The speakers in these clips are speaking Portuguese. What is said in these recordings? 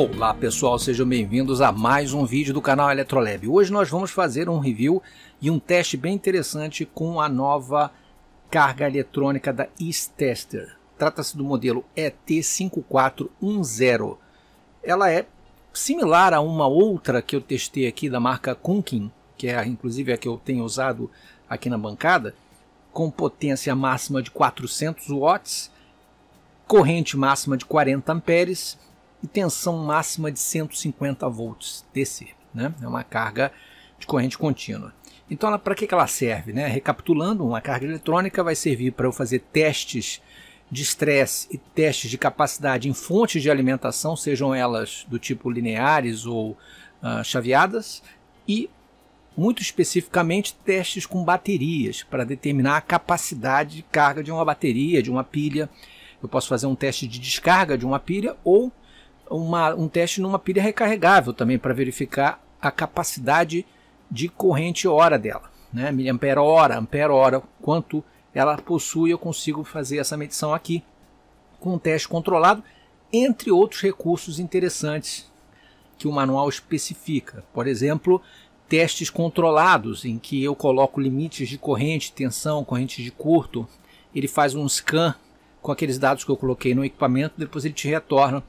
Olá pessoal, sejam bem-vindos a mais um vídeo do canal Eletrolab. Hoje nós vamos fazer um review e um teste bem interessante com a nova carga eletrônica da Tester. Trata-se do modelo ET5410. Ela é similar a uma outra que eu testei aqui da marca Kunkin, que é inclusive a que eu tenho usado aqui na bancada, com potência máxima de 400 watts, corrente máxima de 40 amperes, e tensão máxima de 150 volts DC. Né? É uma carga de corrente contínua. Então, para que, que ela serve? Né? Recapitulando, uma carga eletrônica vai servir para eu fazer testes de estresse e testes de capacidade em fontes de alimentação, sejam elas do tipo lineares ou uh, chaveadas, e muito especificamente testes com baterias para determinar a capacidade de carga de uma bateria, de uma pilha. Eu posso fazer um teste de descarga de uma pilha ou uma, um teste numa pilha recarregável também para verificar a capacidade de corrente hora dela, né? Miliampere hora, ampere hora, quanto ela possui, eu consigo fazer essa medição aqui com um teste controlado, entre outros recursos interessantes que o manual especifica. Por exemplo, testes controlados em que eu coloco limites de corrente, tensão, corrente de curto, ele faz um scan com aqueles dados que eu coloquei no equipamento, depois ele te retorna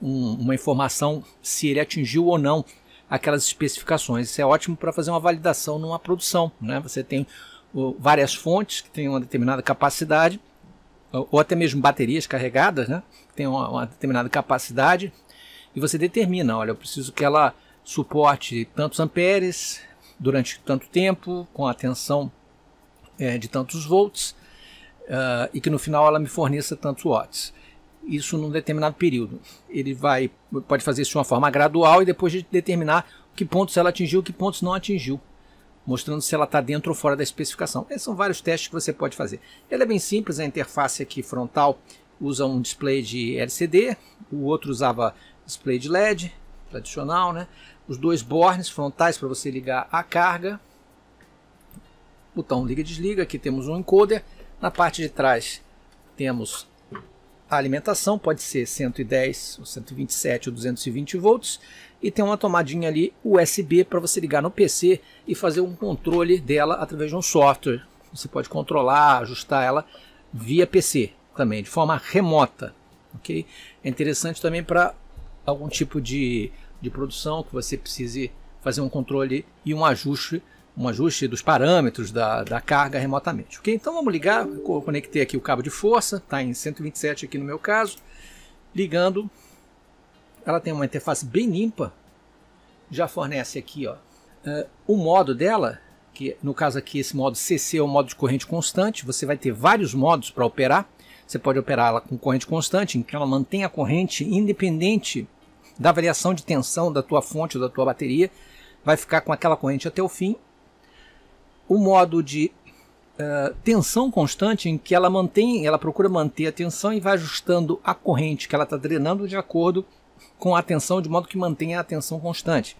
um, uma informação se ele atingiu ou não aquelas especificações. Isso é ótimo para fazer uma validação numa produção. Né? Você tem o, várias fontes que têm uma determinada capacidade, ou, ou até mesmo baterias carregadas, né? que têm uma, uma determinada capacidade, e você determina, olha, eu preciso que ela suporte tantos amperes durante tanto tempo, com a tensão é, de tantos volts, uh, e que no final ela me forneça tantos watts isso num determinado período. Ele vai pode fazer isso de uma forma gradual e depois de determinar que pontos ela atingiu, que pontos não atingiu, mostrando se ela está dentro ou fora da especificação. Esses são vários testes que você pode fazer. Ela é bem simples, a interface aqui frontal usa um display de LCD, o outro usava display de LED tradicional, né? Os dois bornes frontais para você ligar a carga. Botão liga desliga, aqui temos um encoder. Na parte de trás temos a alimentação pode ser 110, ou 127 ou 220 volts e tem uma tomadinha ali USB para você ligar no PC e fazer um controle dela através de um software. Você pode controlar, ajustar ela via PC também, de forma remota. Okay? É interessante também para algum tipo de, de produção que você precise fazer um controle e um ajuste um ajuste dos parâmetros da, da carga remotamente. Ok, então vamos ligar, conectei aqui o cabo de força, está em 127 aqui no meu caso, ligando, ela tem uma interface bem limpa, já fornece aqui ó, uh, o modo dela, que no caso aqui esse modo CC é o modo de corrente constante, você vai ter vários modos para operar, você pode operar ela com corrente constante, em que ela mantém a corrente independente da variação de tensão da tua fonte ou da tua bateria, vai ficar com aquela corrente até o fim, o modo de uh, tensão constante em que ela mantém, ela procura manter a tensão e vai ajustando a corrente que ela está drenando de acordo com a tensão, de modo que mantenha a tensão constante.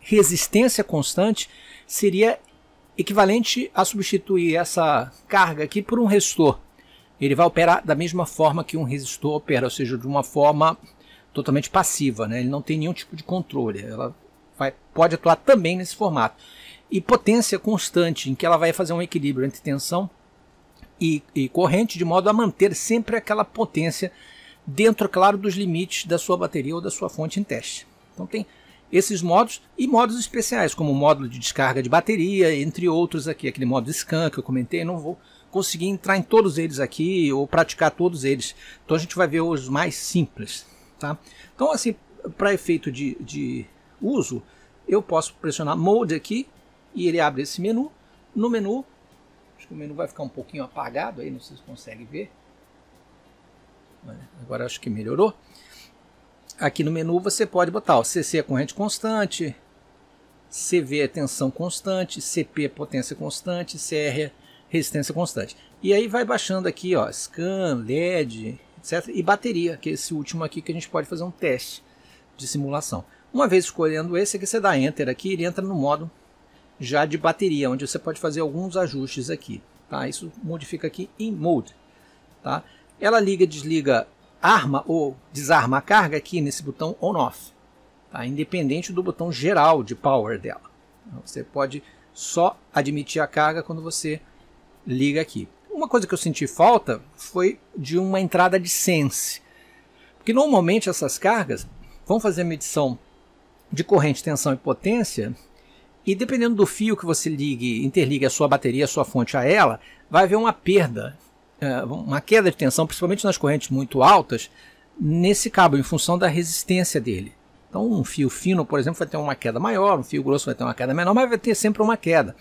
Resistência constante seria equivalente a substituir essa carga aqui por um resistor. Ele vai operar da mesma forma que um resistor opera, ou seja, de uma forma totalmente passiva, né? ele não tem nenhum tipo de controle, ela vai, pode atuar também nesse formato e potência constante, em que ela vai fazer um equilíbrio entre tensão e, e corrente, de modo a manter sempre aquela potência dentro, claro, dos limites da sua bateria ou da sua fonte em teste. Então tem esses modos e modos especiais, como o módulo de descarga de bateria, entre outros aqui, aquele modo scan que eu comentei, não vou conseguir entrar em todos eles aqui ou praticar todos eles. Então a gente vai ver os mais simples, tá? Então assim, para efeito de, de uso, eu posso pressionar Mode aqui e ele abre esse menu. No menu, acho que o menu vai ficar um pouquinho apagado aí, não sei se consegue ver. Agora acho que melhorou. Aqui no menu você pode botar ó, CC é corrente constante, CV é tensão constante, CP é potência constante, CR é resistência constante. E aí vai baixando aqui, ó, scan, LED, etc. E bateria, que é esse último aqui que a gente pode fazer um teste de simulação. Uma vez escolhendo esse aqui, é você dá Enter aqui, ele entra no modo já de bateria, onde você pode fazer alguns ajustes aqui. Tá? Isso modifica aqui em Mode. Tá? Ela liga e desliga arma ou desarma a carga aqui nesse botão On-Off. Tá? Independente do botão geral de Power dela. Então, você pode só admitir a carga quando você liga aqui. Uma coisa que eu senti falta foi de uma entrada de Sense. Porque normalmente essas cargas vão fazer a medição de corrente, tensão e potência e dependendo do fio que você ligue, interligue a sua bateria, a sua fonte a ela, vai haver uma perda, é, uma queda de tensão, principalmente nas correntes muito altas, nesse cabo, em função da resistência dele. Então, um fio fino, por exemplo, vai ter uma queda maior, um fio grosso vai ter uma queda menor, mas vai ter sempre uma queda.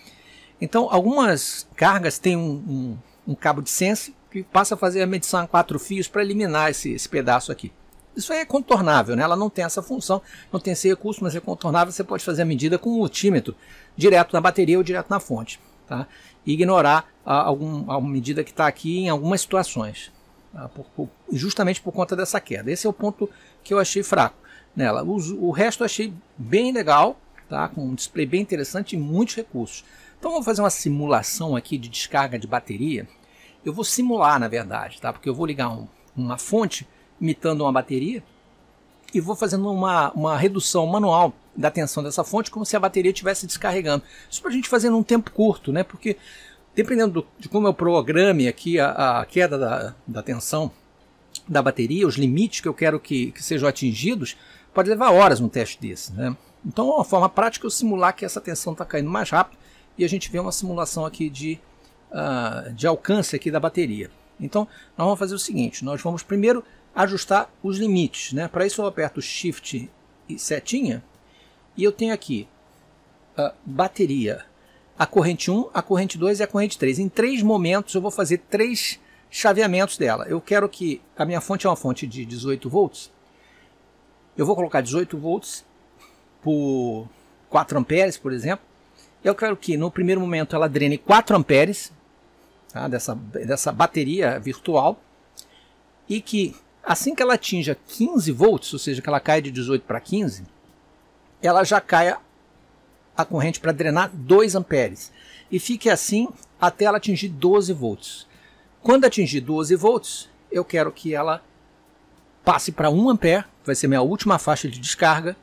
Então, algumas cargas têm um, um, um cabo de sense que passa a fazer a medição a quatro fios para eliminar esse, esse pedaço aqui. Isso aí é contornável, né? ela não tem essa função, não tem esse recurso, mas é contornável. Você pode fazer a medida com um multímetro, direto na bateria ou direto na fonte. Tá? E ignorar a, ah, algum, a medida que está aqui em algumas situações, tá? por, por, justamente por conta dessa queda. Esse é o ponto que eu achei fraco nela. O, o resto eu achei bem legal, tá? com um display bem interessante e muitos recursos. Então vou fazer uma simulação aqui de descarga de bateria. Eu vou simular, na verdade, tá? porque eu vou ligar um, uma fonte imitando uma bateria, e vou fazendo uma, uma redução manual da tensão dessa fonte, como se a bateria estivesse descarregando. Isso para a gente fazer num tempo curto, né? Porque dependendo do, de como eu programe aqui a, a queda da, da, tensão da bateria, os limites que eu quero que, que sejam atingidos, pode levar horas um teste desse, né? Então, é uma forma prática é eu simular que essa tensão está caindo mais rápido e a gente vê uma simulação aqui de, uh, de alcance aqui da bateria. Então, nós vamos fazer o seguinte, nós vamos primeiro ajustar os limites. Né? Para isso eu aperto Shift e setinha e eu tenho aqui a ah, bateria, a corrente 1, a corrente 2 e a corrente 3. Em três momentos eu vou fazer três chaveamentos dela. Eu quero que a minha fonte é uma fonte de 18 volts. Eu vou colocar 18 volts por 4 amperes, por exemplo. Eu quero que no primeiro momento ela drene 4 amperes tá? dessa, dessa bateria virtual e que Assim que ela atinja 15 volts, ou seja, que ela cai de 18 para 15, ela já cai a corrente para drenar 2 amperes e fique assim até ela atingir 12 volts. Quando atingir 12 volts, eu quero que ela passe para 1 ampere, vai ser minha última faixa de descarga,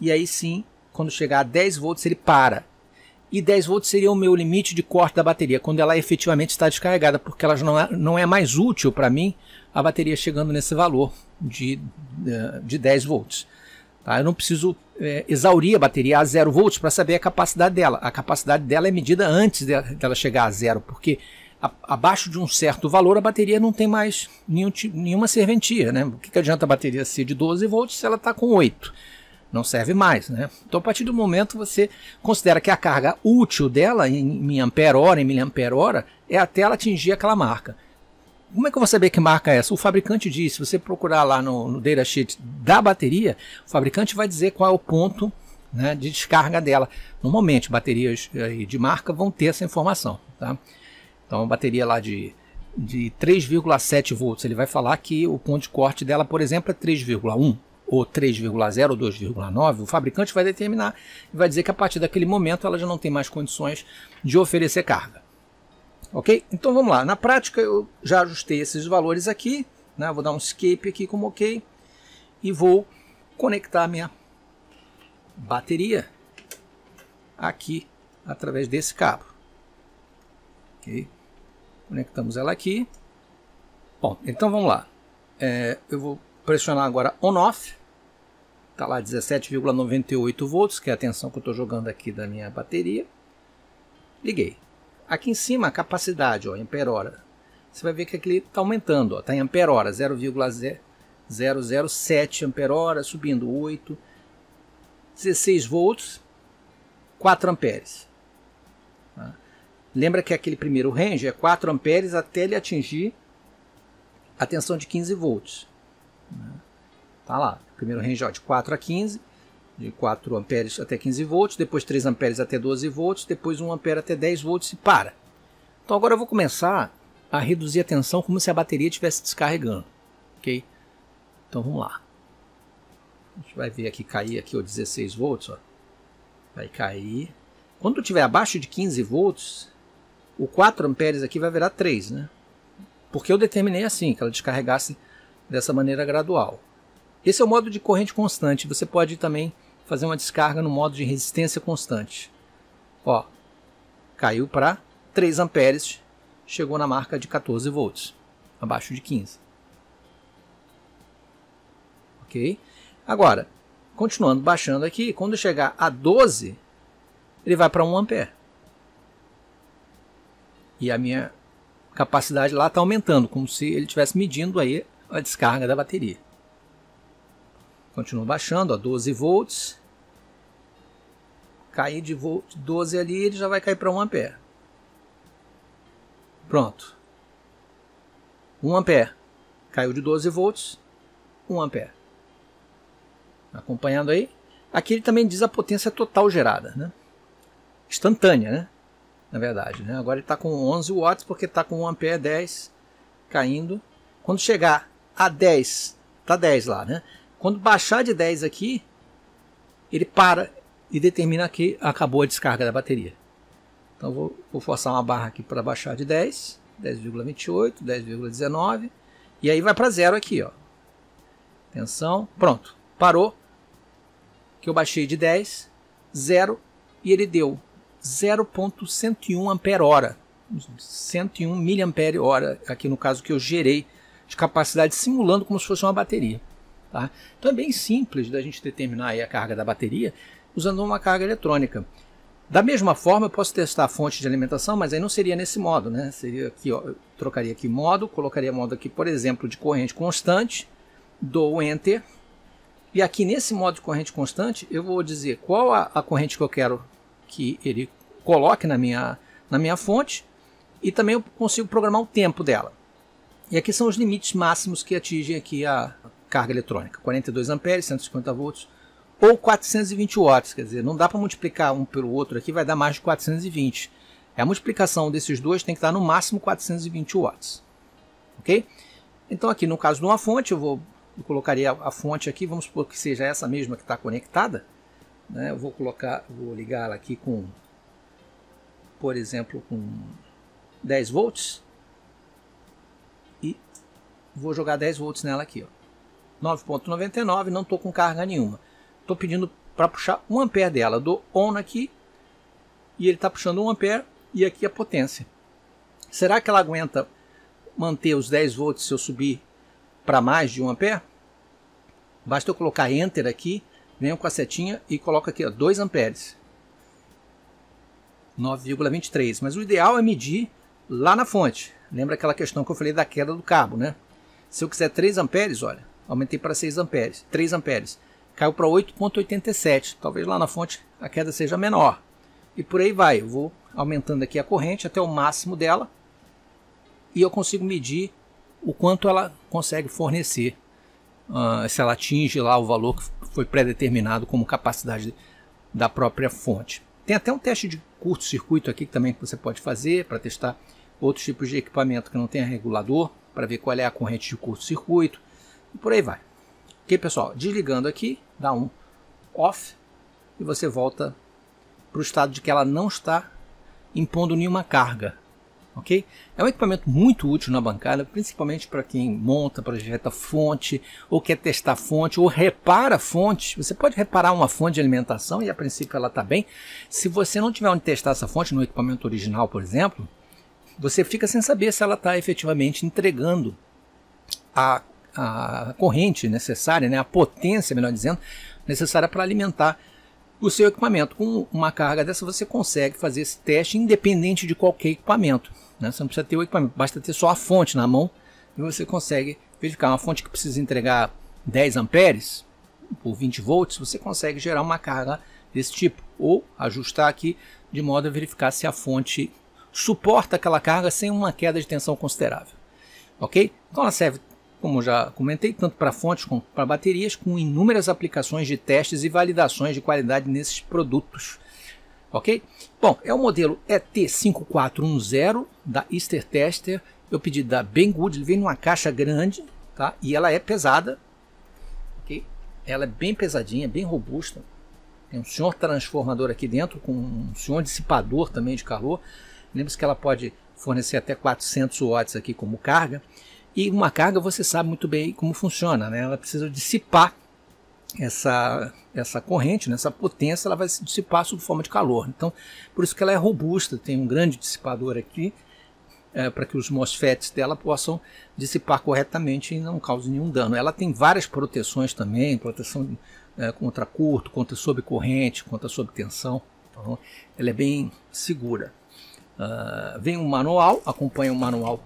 e aí sim, quando chegar a 10 volts, ele para e 10 volts seria o meu limite de corte da bateria, quando ela efetivamente está descarregada, porque ela não é, não é mais útil para mim a bateria chegando nesse valor de, eh, de 10 volts. Tá? Eu não preciso é, exaurir a bateria a 0 volts para saber a capacidade dela. A capacidade dela é medida antes dela chegar a zero, porque a, abaixo de um certo valor a bateria não tem mais nenhum, nenhuma serventia. Né? O que, que adianta a bateria ser de 12 volts se ela está com 8? não serve mais. Né? Então, a partir do momento você considera que a carga útil dela, em ampere-hora, em miliampere-hora, é até ela atingir aquela marca. Como é que eu vou saber que marca é essa? O fabricante diz, se você procurar lá no, no datasheet da bateria, o fabricante vai dizer qual é o ponto né, de descarga dela. Normalmente, baterias eh, de marca vão ter essa informação. Tá? Então, bateria lá de, de 3,7 volts, ele vai falar que o ponto de corte dela, por exemplo, é 3,1 ou 3,0 ou 2,9, o fabricante vai determinar e vai dizer que a partir daquele momento ela já não tem mais condições de oferecer carga. Ok? Então vamos lá. Na prática eu já ajustei esses valores aqui, né? vou dar um escape aqui como ok e vou conectar minha bateria aqui através desse cabo. Conectamos ela aqui. Bom, então vamos lá. É, eu vou pressionar agora on-off, está lá 17,98 volts, que é a tensão que eu estou jogando aqui da minha bateria. Liguei. Aqui em cima a capacidade, ó, ampere hora. Você vai ver que aqui está aumentando, está em ampere hora, 0,007 ampere hora, subindo 8, 16 volts, 4 amperes. Tá? Lembra que aquele primeiro range é 4 amperes até ele atingir a tensão de 15 volts. Né? Tá lá. Primeiro range ó, de 4 a 15, de 4 amperes até 15 volts, depois 3 amperes até 12 volts, depois 1 ampere até 10 volts e para. Então agora eu vou começar a reduzir a tensão como se a bateria estivesse descarregando, ok? Então vamos lá. A gente vai ver aqui cair aqui, ó, 16 volts, ó. Vai cair. Quando estiver abaixo de 15 volts, o 4 amperes aqui vai virar 3, né? Porque eu determinei assim, que ela descarregasse dessa maneira gradual. Esse é o modo de corrente constante. Você pode também fazer uma descarga no modo de resistência constante. Ó, caiu para 3 amperes, chegou na marca de 14 volts, abaixo de 15. Ok? Agora, continuando baixando aqui, quando chegar a 12, ele vai para 1 ampere. E a minha capacidade lá está aumentando, como se ele estivesse medindo aí a descarga da bateria. Continua baixando, a 12 volts. Cair de volt 12 ali, ele já vai cair para 1 ampere. Pronto. 1 ampere. Caiu de 12 volts, 1 ampere. Acompanhando aí. Aqui ele também diz a potência total gerada, né? Instantânea, né? Na verdade, né? Agora ele está com 11 watts porque está com 1 ampere 10 caindo. Quando chegar a 10, Está 10 lá, né? Quando baixar de 10 aqui, ele para e determina que acabou a descarga da bateria. Então vou, vou forçar uma barra aqui para baixar de 10, 10,28, 10,19 e aí vai para zero aqui, ó. Tensão, pronto, parou. Que eu baixei de 10, 0 e ele deu 0.101 ampere 101 miliampere hora aqui no caso que eu gerei de capacidade simulando como se fosse uma bateria. Tá? Então é bem simples da gente determinar a carga da bateria usando uma carga eletrônica. Da mesma forma, eu posso testar a fonte de alimentação, mas aí não seria nesse modo, né? Seria aqui, ó, eu trocaria aqui modo, colocaria modo aqui, por exemplo, de corrente constante, dou Enter, e aqui nesse modo de corrente constante, eu vou dizer qual a, a corrente que eu quero que ele coloque na minha, na minha fonte, e também eu consigo programar o tempo dela. E aqui são os limites máximos que atingem aqui a carga eletrônica, 42 amperes, 150 volts ou 420 watts, quer dizer, não dá para multiplicar um pelo outro aqui, vai dar mais de 420. A multiplicação desses dois tem que estar no máximo 420 watts, ok? Então aqui no caso de uma fonte, eu vou eu colocaria a fonte aqui, vamos supor que seja essa mesma que está conectada, né? Eu vou colocar, vou ligar ela aqui com, por exemplo, com 10 volts, vou jogar 10 volts nela aqui, ó. 9.99, não tô com carga nenhuma. Tô pedindo para puxar 1 ampere dela, do on aqui e ele tá puxando 1 ampere e aqui a potência. Será que ela aguenta manter os 10 volts se eu subir para mais de 1 ampere? Basta eu colocar enter aqui, venho com a setinha e coloco aqui, ó, 2 amperes. 9,23, mas o ideal é medir lá na fonte. Lembra aquela questão que eu falei da queda do cabo, né? Se eu quiser 3 amperes, olha, aumentei para 6 amperes, 3 amperes. Caiu para 8.87, talvez lá na fonte a queda seja menor. E por aí vai, eu vou aumentando aqui a corrente até o máximo dela e eu consigo medir o quanto ela consegue fornecer, uh, se ela atinge lá o valor que foi pré-determinado como capacidade da própria fonte. Tem até um teste de curto-circuito aqui que também você pode fazer para testar outros tipos de equipamento que não tenha regulador, para ver qual é a corrente de curto-circuito e por aí vai. Ok, pessoal? Desligando aqui, dá um off e você volta para o estado de que ela não está impondo nenhuma carga. Ok? É um equipamento muito útil na bancada, principalmente para quem monta, projeta fonte, ou quer testar fonte, ou repara fonte. Você pode reparar uma fonte de alimentação e a princípio ela está bem. Se você não tiver onde testar essa fonte no equipamento original, por exemplo, você fica sem saber se ela está efetivamente entregando a, a corrente necessária, né, a potência, melhor dizendo, necessária para alimentar o seu equipamento. Com uma carga dessa, você consegue fazer esse teste independente de qualquer equipamento. Né? Você não precisa ter o equipamento, basta ter só a fonte na mão e você consegue verificar. Uma fonte que precisa entregar 10 amperes por 20 volts, você consegue gerar uma carga desse tipo ou ajustar aqui de modo a verificar se a fonte suporta aquela carga sem uma queda de tensão considerável. Ok? Então ela serve, como já comentei, tanto para fontes como para baterias, com inúmeras aplicações de testes e validações de qualidade nesses produtos. Ok? Bom, é o modelo ET5410 da Easter Tester. Eu pedi da Banggood, ele vem numa caixa grande, tá? E ela é pesada, ok? Ela é bem pesadinha, bem robusta. Tem um senhor transformador aqui dentro, com um senhor dissipador também de calor. Lembre-se que ela pode fornecer até 400 watts aqui como carga. E uma carga você sabe muito bem como funciona, né? Ela precisa dissipar essa, essa corrente, né? essa potência, ela vai se dissipar sob forma de calor. Então, por isso que ela é robusta, tem um grande dissipador aqui, é, para que os MOSFETs dela possam dissipar corretamente e não cause nenhum dano. Ela tem várias proteções também, proteção é, contra curto, contra sob corrente, contra sob tensão. Então, ela é bem segura. Uh, vem um manual, acompanha um manual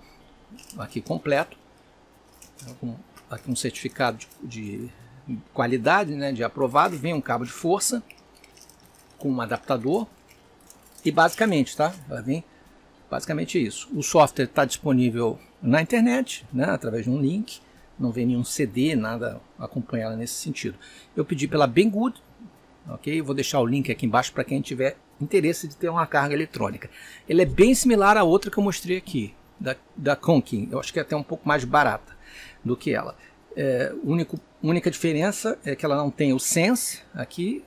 aqui completo, com, aqui um certificado de, de, qualidade, né, de aprovado, vem um cabo de força com um adaptador e basicamente, tá? ela vem basicamente isso. O software está disponível na internet, né, através de um link, não vem nenhum CD, nada acompanhado nesse sentido. Eu pedi pela Bem ok? Eu vou deixar o link aqui embaixo para quem tiver interesse de ter uma carga eletrônica. Ele é bem similar à outra que eu mostrei aqui, da, da Conkin. Eu acho que é até um pouco mais barata do que ela. É, único, única diferença é que ela não tem o Sense aqui,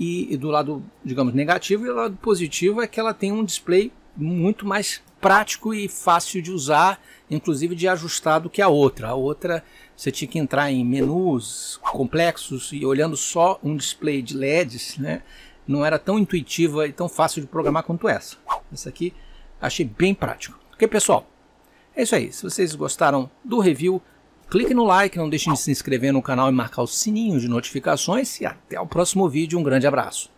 e, e do lado, digamos, negativo e do lado positivo é que ela tem um display muito mais prático e fácil de usar, inclusive de ajustar do que a outra. A outra você tinha que entrar em menus complexos e olhando só um display de LEDs, né? não era tão intuitiva e tão fácil de programar quanto essa. Essa aqui achei bem prático. Ok, pessoal? É isso aí. Se vocês gostaram do review, clique no like, não deixem de se inscrever no canal e marcar o sininho de notificações. E até o próximo vídeo. Um grande abraço.